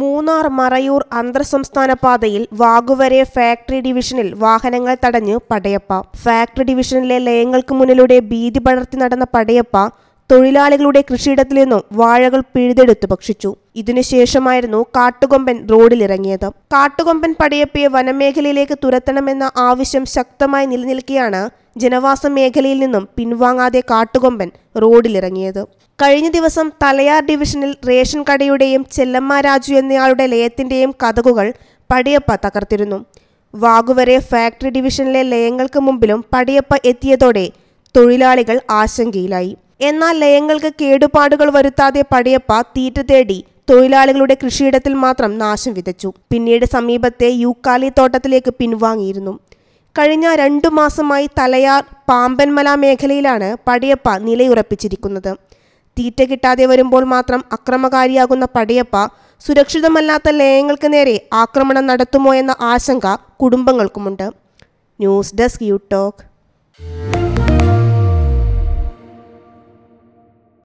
മൂന്നാർ മറയൂർ അന്തർ സംസ്ഥാന പാതയിൽ വാഗുവരെ ഫാക്ടറി ഡിവിഷനിൽ വാഹനങ്ങൾ തടഞ്ഞ് പടയപ്പ ഫാക്ടറി ഡിവിഷനിലെ ലയങ്ങൾക്ക് മുന്നിലൂടെ ഭീതി പടർത്തി നടന്ന പടയപ്പ തൊഴിലാളികളുടെ കൃഷിയിടത്തിൽ നിന്നും വാഴകൾ പിഴുതെടുത്ത് ഭക്ഷിച്ചു ഇതിനുശേഷമായിരുന്നു കാട്ടുകൊമ്പൻ റോഡിലിറങ്ങിയത് കാട്ടുകൊമ്പൻ പടയപ്പിയെ വനമേഖലയിലേക്ക് തുരത്തണമെന്ന ആവശ്യം ശക്തമായി നിലനിൽക്കെയാണ് ജനവാസ മേഖലയിൽ നിന്നും പിൻവാങ്ങാതെ കാട്ടുകൊമ്പൻ റോഡിലിറങ്ങിയത് കഴിഞ്ഞ ദിവസം തലയാർ ഡിവിഷനിൽ റേഷൻ കടയുടെയും ചെല്ലമ്മ രാജു എന്നയാളുടെ ലയത്തിന്റെയും കഥകുകൾ പടയപ്പ തകർത്തിരുന്നു വാഗുവരെ ഫാക്ടറി ഡിവിഷനിലെ ലയങ്ങൾക്ക് മുമ്പിലും പടയപ്പ എത്തിയതോടെ തൊഴിലാളികൾ ആശങ്കയിലായി എന്നാൽ ലയങ്ങൾക്ക് കേടുപാടുകൾ വരുത്താതെ പടയപ്പ തീറ്റ തേടി തൊഴിലാളികളുടെ കൃഷിയിടത്തിൽ മാത്രം നാശം വിതച്ചു പിന്നീട് സമീപത്തെ യൂക്കാലി തോട്ടത്തിലേക്ക് പിൻവാങ്ങിയിരുന്നു കഴിഞ്ഞ രണ്ടു മാസമായി തലയാർ പാമ്പൻമല മേഖലയിലാണ് പടയപ്പ നിലയുറപ്പിച്ചിരിക്കുന്നത് തീറ്റ കിട്ടാതെ വരുമ്പോൾ മാത്രം അക്രമകാരിയാകുന്ന പടയപ്പ സുരക്ഷിതമല്ലാത്ത ലയങ്ങൾക്ക് നേരെ ആക്രമണം നടത്തുമോ എന്ന ആശങ്ക കുടുംബങ്ങൾക്കുമുണ്ട് ന്യൂസ് ഡെസ്ക് യു ടോക്ക്